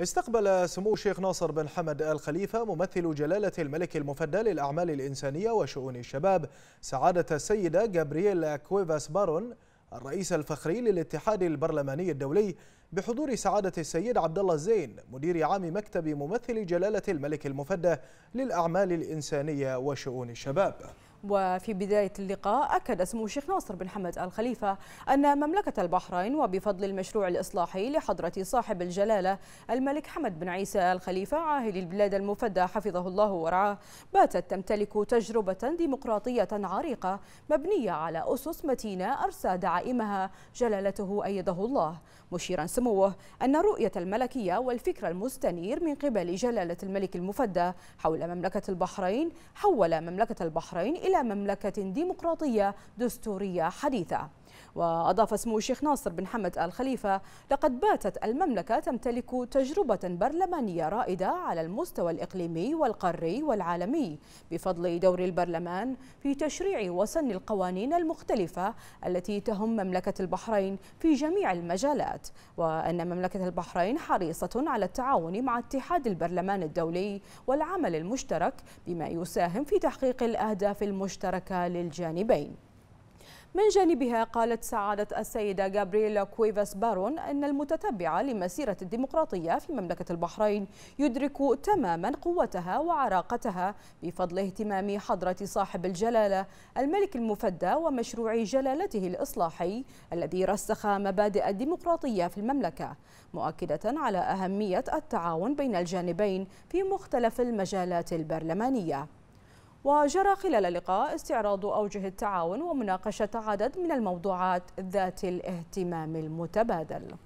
استقبل سمو الشيخ ناصر بن حمد آل خليفة ممثل جلالة الملك المفدى للأعمال الإنسانية وشؤون الشباب سعادة السيدة جابرييل كويفاس بارون الرئيس الفخري للاتحاد البرلماني الدولي بحضور سعادة السيد عبد الله الزين مدير عام مكتب ممثل جلالة الملك المفدى للأعمال الإنسانية وشؤون الشباب وفي بداية اللقاء أكد سمو الشيخ ناصر بن حمد الخليفة أن مملكة البحرين وبفضل المشروع الإصلاحي لحضرة صاحب الجلالة الملك حمد بن عيسى الخليفة عاهل البلاد المفدى حفظه الله ورعاه باتت تمتلك تجربة ديمقراطية عريقة مبنية على أسس متينة أرسى دعائمها جلالته أيده الله مشيرا سموه أن رؤية الملكية والفكر المستنير من قبل جلالة الملك المفدى حول مملكة البحرين حول مملكة البحرين إلى إلى مملكة ديمقراطية دستورية حديثة وأضاف سمو الشيخ ناصر بن حمد آل خليفة لقد باتت المملكة تمتلك تجربة برلمانية رائدة على المستوى الإقليمي والقاري والعالمي بفضل دور البرلمان في تشريع وسن القوانين المختلفة التي تهم مملكة البحرين في جميع المجالات وأن مملكة البحرين حريصة على التعاون مع اتحاد البرلمان الدولي والعمل المشترك بما يساهم في تحقيق الأهداف المشتركة للجانبين من جانبها قالت سعادة السيدة جابرييلا كويفاس بارون أن المتتبع لمسيرة الديمقراطية في مملكة البحرين يدرك تماما قوتها وعراقتها بفضل اهتمام حضرة صاحب الجلالة الملك المفدى ومشروع جلالته الإصلاحي الذي رسخ مبادئ الديمقراطية في المملكة مؤكدة على أهمية التعاون بين الجانبين في مختلف المجالات البرلمانية وجرى خلال اللقاء استعراض أوجه التعاون ومناقشة عدد من الموضوعات ذات الاهتمام المتبادل